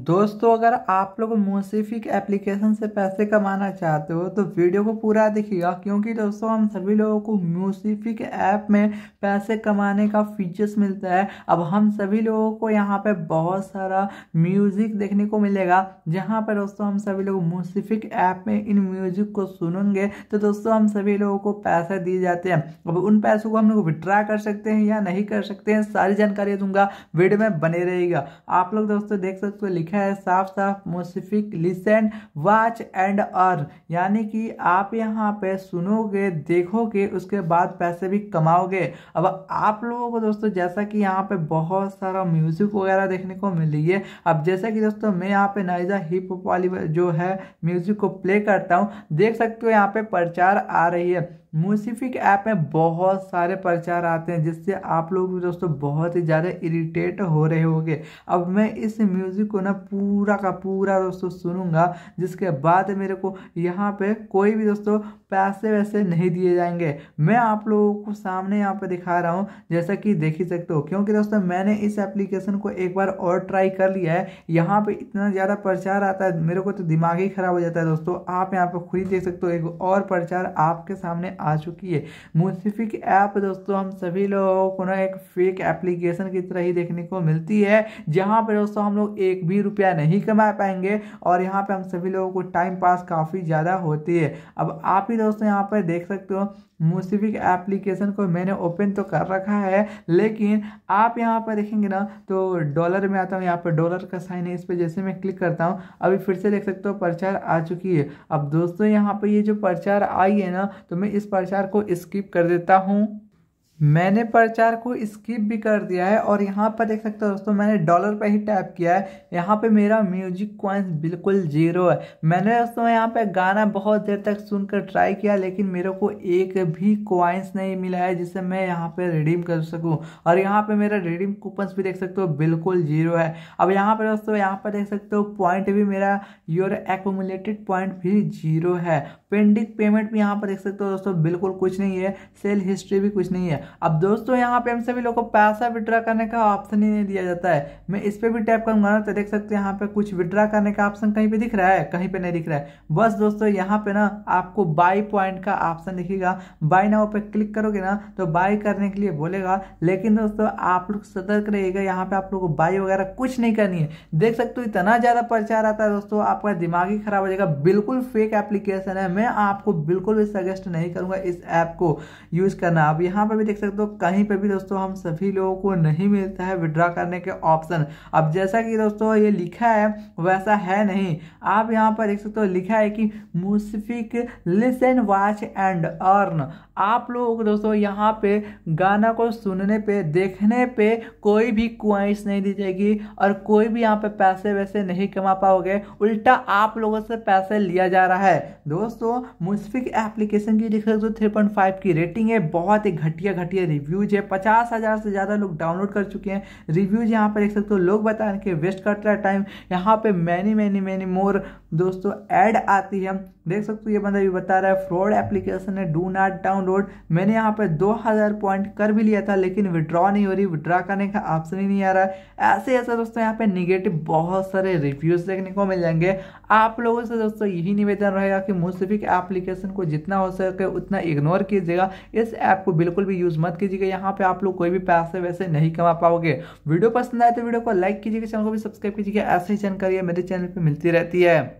दोस्तों अगर आप लोग मोसीफिक एप्लीकेशन से पैसे कमाना चाहते हो तो वीडियो को पूरा देखिएगा क्योंकि दोस्तों हम सभी लोगों को मोसीफिक ऐप में पैसे कमाने का फीचर्स मिलता है अब हम सभी लोगों को यहाँ पे बहुत सारा म्यूज़िक देखने को मिलेगा जहाँ पर दोस्तों हम सभी लोग मोसीफिक ऐप में इन म्यूज़िक को सुनेंगे तो दोस्तों हम सभी लोगों को पैसे दिए जाते हैं अब उन पैसों को हम लोग विड्रा कर सकते हैं या नहीं कर सकते हैं सारी जानकारी दूंगा वीडियो में बने रहेगा आप लोग दोस्तों देख सकते हो लिखा है साफ साफ Musific listen watch and earn यानी कि आप यहाँ पे सुनोगे देखोगे उसके बाद पैसे भी कमाओगे अब आप लोगों को दोस्तों जैसा कि यहाँ पे बहुत सारा म्यूजिक वगैरह देखने को मिल रही है अब जैसा कि दोस्तों मैं यहाँ पे नाइजा हिप हॉप वाली जो है म्यूजिक को प्ले करता हूँ देख सकते हो यहाँ पे प्रचार आ रही है मोसीफिक ऐप में बहुत सारे प्रचार आते हैं जिससे आप लोग भी दोस्तों बहुत ही ज़्यादा इरिटेट हो रहे होंगे अब मैं इस म्यूज़िक को ना पूरा का पूरा दोस्तों सुनूंगा जिसके बाद मेरे को यहाँ पे कोई भी दोस्तों पैसे वैसे नहीं दिए जाएंगे मैं आप लोगों को सामने यहाँ पे दिखा रहा हूँ जैसा कि देख ही सकते हो क्योंकि दोस्तों मैंने इस एप्लीकेशन को एक बार और ट्राई कर लिया है यहाँ पर इतना ज़्यादा प्रचार आता है मेरे को तो दिमाग ही खराब हो जाता है दोस्तों आप यहाँ पर खुद ही देख सकते हो एक और प्रचार आपके सामने आ चुकी है मुनसिफिक ऐप दोस्तों हम सभी लोगों को ना एक फेक एप्लीकेशन की तरह ही देखने को मिलती है जहाँ पर दोस्तों हम लोग एक भी रुपया नहीं कमा पाएंगे और यहाँ पर हम सभी लोगों को टाइम पास काफ़ी ज़्यादा होती है अब आप ही दोस्तों यहाँ पर देख सकते हो मुसिफिक एप्लीकेशन को मैंने ओपन तो कर रखा है लेकिन आप यहाँ पर देखेंगे ना तो डॉलर में आता हूँ यहाँ पर डॉलर का साइन है इस पर जैसे मैं क्लिक करता हूँ अभी फिर से देख सकते हो प्रचार आ चुकी है अब दोस्तों यहाँ पर ये यह जो प्रचार आई है ना तो मैं इस प्रचार को स्किप कर देता हूँ मैंने प्रचार को स्किप भी कर दिया है और यहाँ पर देख सकते हो दोस्तों मैंने डॉलर पर ही टैप किया है यहाँ पे मेरा म्यूजिक क्वाइंस बिल्कुल जीरो है मैंने दोस्तों यहाँ पे गाना बहुत देर तक सुनकर ट्राई किया लेकिन मेरे को एक भी क्वाइंस नहीं मिला है जिससे मैं यहाँ पे रिडीम कर सकूँ और यहाँ पर मेरा रिडीम कूपन्स भी देख सकते हो बिल्कुल जीरो है अब यहाँ पर दोस्तों यहाँ पर देख सकते हो पॉइंट भी मेरा योर एकोमुलेटेड पॉइंट भी जीरो है पेंडिंग पेमेंट भी यहाँ पर देख सकते हो दोस्तों बिल्कुल कुछ नहीं है सेल हिस्ट्री भी कुछ नहीं है अब दोस्तों यहाँ पे हम सभी लोग को पैसा विड्रा करने का ऑप्शन ही नहीं दिया जाता है मैं इस पर भी टैप करूंगा ना तो देख सकते हैं यहाँ पे कुछ विड्रा करने का ऑप्शन कहीं पे दिख रहा है कहीं पे नहीं दिख रहा है बस दोस्तों यहाँ पे ना आपको बाई पॉइंट का ऑप्शन दिखेगा बाई नाउ पे क्लिक करोगे ना तो बाई करने के लिए बोलेगा लेकिन दोस्तों आप लोग सतर्क रहेगा यहाँ पे आप लोग को बाई वगैरह कुछ नहीं करनी है देख सकते हो इतना ज़्यादा प्रचार आता है दोस्तों आपका दिमाग ही खराब हो जाएगा बिल्कुल फेक एप्लीकेशन है मैं आपको बिल्कुल भी सजेस्ट नहीं करूंगा इस ऐप को यूज़ करना आप यहाँ पर भी देख सकते हो तो कहीं पे भी दोस्तों हम सभी लोगों को नहीं मिलता है विड्रॉ करने के ऑप्शन अब जैसा कि दोस्तों ये लिखा है वैसा है नहीं आप यहाँ पर देख सकते हो लिखा है कि Musific listen watch and earn आप लोगों को दोस्तों यहाँ पे गाना को सुनने पे देखने पे कोई भी क्वाइंस नहीं दी जाएगी और कोई भी यहाँ पे पैसे वैसे नहीं कमा पाओगे उल्टा आप लोगों से पैसे लिया जा रहा है दोस्तों मुसफिक एप्लीकेशन की देख सकते हो थ्री की रेटिंग है बहुत ही घटिया घटिया घंटी है रिव्यूज है पचास हज़ार से ज़्यादा लोग डाउनलोड कर चुके हैं रिव्यूज यहाँ पर देख सकते हो लोग बता रहे हैं कि वेस्ट करता है टाइम यहाँ पे मैनी मैनी मैनी मोर दोस्तों ऐड आती है देख सकते हो ये बंदा भी बता रहा है फ्रॉड एप्लीकेशन है डू नॉट डाउनलोड मैंने यहाँ पर 2000 पॉइंट कर भी लिया था लेकिन विड्रॉ नहीं हो रही विड्रॉ करने का ऑप्शन ही नहीं आ रहा है ऐसे ऐसा दोस्तों यहाँ पे निगेटिव बहुत सारे रिव्यूज़ देखने को मिल जाएंगे आप लोगों से दोस्तों यही निवेदन रहेगा कि मुस्फिक एप्लीकेशन को जितना हो सके उतना इग्नोर कीजिएगा इस ऐप को बिल्कुल भी यूज़ मत कीजिएगा यहाँ पर आप लोग कोई भी पैसे वैसे नहीं कमा पाओगे वीडियो पसंद आए तो वीडियो को लाइक कीजिएगा चैनल को भी सब्सक्राइब कीजिएगा ऐसी जानकारी मेरे चैनल पर मिलती रहती है